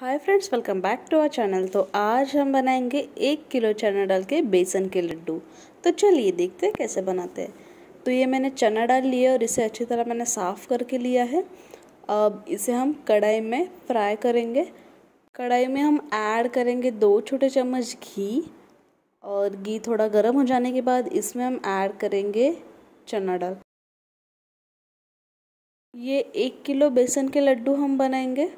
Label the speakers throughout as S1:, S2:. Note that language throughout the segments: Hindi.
S1: hi friends welcome back to our channel तो आज हम बनाएंगे एक किलो चना डाल के बेसन के लड्डू तो चलिए देखते हैं कैसे बनाते हैं तो ये मैंने चना डाल लिया और इसे अच्छी तरह मैंने साफ़ करके लिया है अब इसे हम कढ़ाई में फ्राई करेंगे कढ़ाई में हम ऐड करेंगे दो छोटे चम्मच घी और घी थोड़ा गर्म हो जाने के बाद इसमें हम ऐड करेंगे चना डाल ये एक किलो बेसन के लड्डू हम बनाएंगे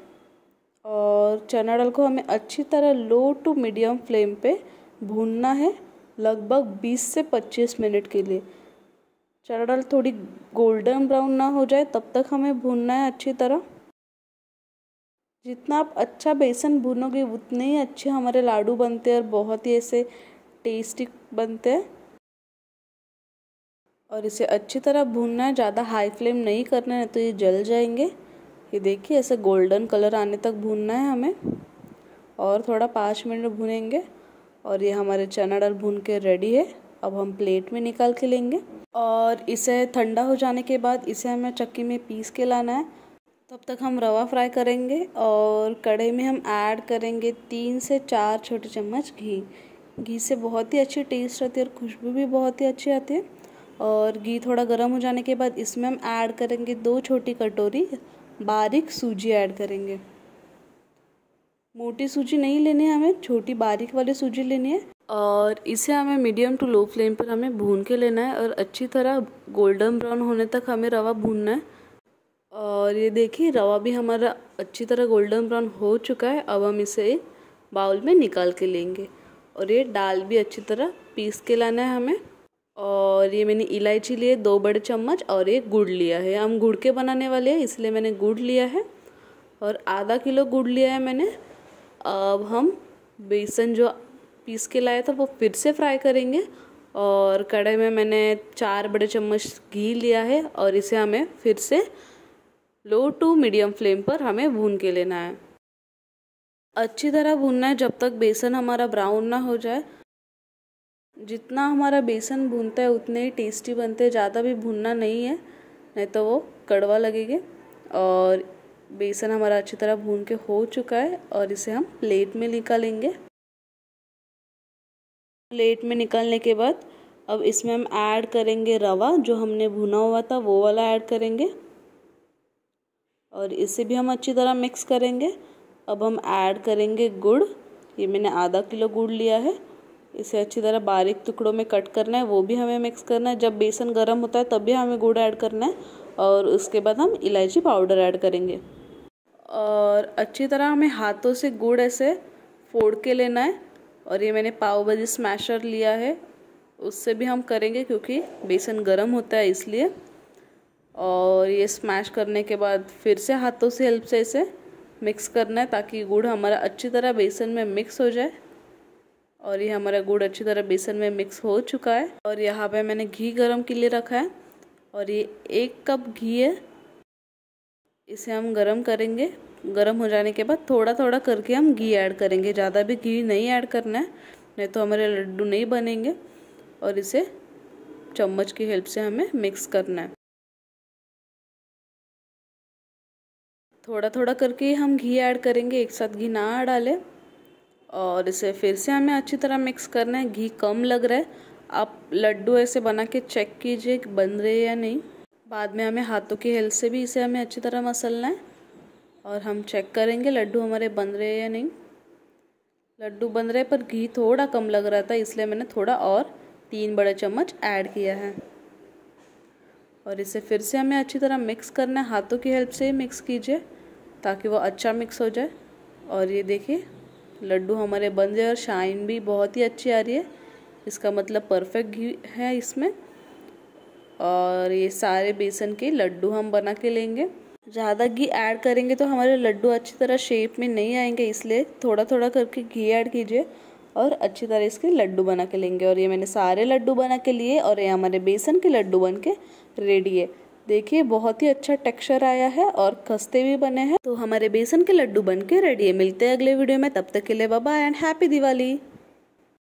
S1: और चना डाल को हमें अच्छी तरह लो टू मीडियम फ्लेम पे भूनना है लगभग 20 से 25 मिनट के लिए चना डाल थोड़ी गोल्डन ब्राउन ना हो जाए तब तक हमें भूनना है अच्छी तरह जितना आप अच्छा बेसन भूनोगे उतने ही अच्छे हमारे लाडू बनते हैं और बहुत ही ऐसे टेस्टी बनते हैं और इसे अच्छी तरह भूनना है ज़्यादा हाई फ्लेम नहीं करना है तो ये जल जाएंगे ये देखिए ऐसे गोल्डन कलर आने तक भूनना है हमें और थोड़ा पाँच मिनट भूनेंगे और ये हमारे चना डाल भून के रेडी है अब हम प्लेट में निकाल के लेंगे और इसे ठंडा हो जाने के बाद इसे हमें चक्की में पीस के लाना है तब तक हम रवा फ्राई करेंगे और कढ़ाई में हम ऐड करेंगे तीन से चार छोटे चम्मच घी घी से बहुत ही अच्छी टेस्ट आती है और खुशबू भी बहुत ही अच्छी आती है और घी थोड़ा गर्म हो जाने के बाद इसमें हम ऐड करेंगे दो छोटी कटोरी बारीक सूजी ऐड करेंगे मोटी सूजी नहीं लेनी है हमें छोटी बारीक वाली सूजी लेनी है और इसे हमें मीडियम टू लो फ्लेम पर हमें भून के लेना है और अच्छी तरह गोल्डन ब्राउन होने तक हमें रवा भूनना है और ये देखिए रवा भी हमारा अच्छी तरह गोल्डन ब्राउन हो चुका है अब हम इसे बाउल में निकाल के लेंगे और ये दाल भी अच्छी तरह पीस के लाना है हमें और ये मैंने इलायची लिए दो बड़े चम्मच और एक गुड़ लिया है हम गुड़ के बनाने वाले हैं इसलिए मैंने गुड़ लिया है और आधा किलो गुड़ लिया है मैंने अब हम बेसन जो पीस के लाया था वो फिर से फ्राई करेंगे और कढ़ाई में मैंने चार बड़े चम्मच घी लिया है और इसे हमें फिर से लो टू मीडियम फ्लेम पर हमें भून के लेना है अच्छी तरह भूनना है जब तक बेसन हमारा ब्राउन ना हो जाए जितना हमारा बेसन भूनता है उतने ही टेस्टी बनते हैं ज़्यादा भी भूनना नहीं है नहीं तो वो कड़वा लगेगा और बेसन हमारा अच्छी तरह भून के हो चुका है और इसे हम प्लेट में निकालेंगे प्लेट में निकालने के बाद अब इसमें हम ऐड करेंगे रवा जो हमने भुना हुआ था वो वाला ऐड करेंगे और इसे भी हम अच्छी तरह मिक्स करेंगे अब हम ऐड करेंगे गुड़ ये मैंने आधा किलो गुड़ लिया है इसे अच्छी तरह बारीक टुकड़ों में कट करना है वो भी हमें मिक्स करना है जब बेसन गर्म होता है तब भी हमें गुड़ ऐड करना है और उसके बाद हम इलायची पाउडर ऐड करेंगे और अच्छी तरह हमें हाथों से गुड़ ऐसे फोड़ के लेना है और ये मैंने पाव भाजी स्मैशर लिया है उससे भी हम करेंगे क्योंकि बेसन गर्म होता है इसलिए और ये स्मैश करने के बाद फिर से हाथों से हेल्प से इसे मिक्स करना है ताकि गुड़ हमारा अच्छी तरह बेसन में मिक्स हो जाए और ये हमारा गुड़ अच्छी तरह बेसन में मिक्स हो चुका है और यहाँ पे मैंने घी गरम के लिए रखा है और ये एक कप घी है इसे हम गरम करेंगे गरम हो जाने के बाद थोड़ा थोड़ा करके हम घी ऐड करेंगे ज़्यादा भी घी नहीं ऐड करना है नहीं तो हमारे लड्डू नहीं बनेंगे और इसे चम्मच की हेल्प से हमें मिक्स करना है थोड़ा थोड़ा करके हम घी ऐड करेंगे एक साथ घी ना डालें और इसे फिर से हमें अच्छी तरह मिक्स करना है घी कम लग रहा है आप लड्डू ऐसे बना के चेक कीजिए कि बन रहे या नहीं बाद में हमें हाथों की हेल्प से भी इसे हमें अच्छी तरह मसलना है और हम चेक करेंगे लड्डू हमारे बन रहे या नहीं लड्डू बन रहे पर घी थोड़ा कम लग रहा था इसलिए मैंने थोड़ा और तीन बड़ा चम्मच ऐड किया है और इसे फिर से हमें अच्छी तरह मिक्स करना है हाथों की हेल्प से ही मिक्स कीजिए ताकि वो अच्छा मिक्स हो जाए और ये देखिए लड्डू हमारे बन जाए और शाइन भी बहुत ही अच्छी आ रही है इसका मतलब परफेक्ट घी है इसमें और ये सारे बेसन के लड्डू हम बना के लेंगे ज़्यादा घी ऐड करेंगे तो हमारे लड्डू अच्छी तरह शेप में नहीं आएंगे इसलिए थोड़ा थोड़ा करके घी ऐड कीजिए और अच्छी तरह इसके लड्डू बना के लेंगे और ये मैंने सारे लड्डू बना के लिए और ये हमारे बेसन के लड्डू बन के रेडी है देखिए बहुत ही अच्छा टेक्सचर आया है और खस्ते भी बने हैं तो हमारे बेसन के लड्डू बन के रेडी है मिलते हैं अगले वीडियो में तब तक के लिए बाबा एंड हैप्पी दिवाली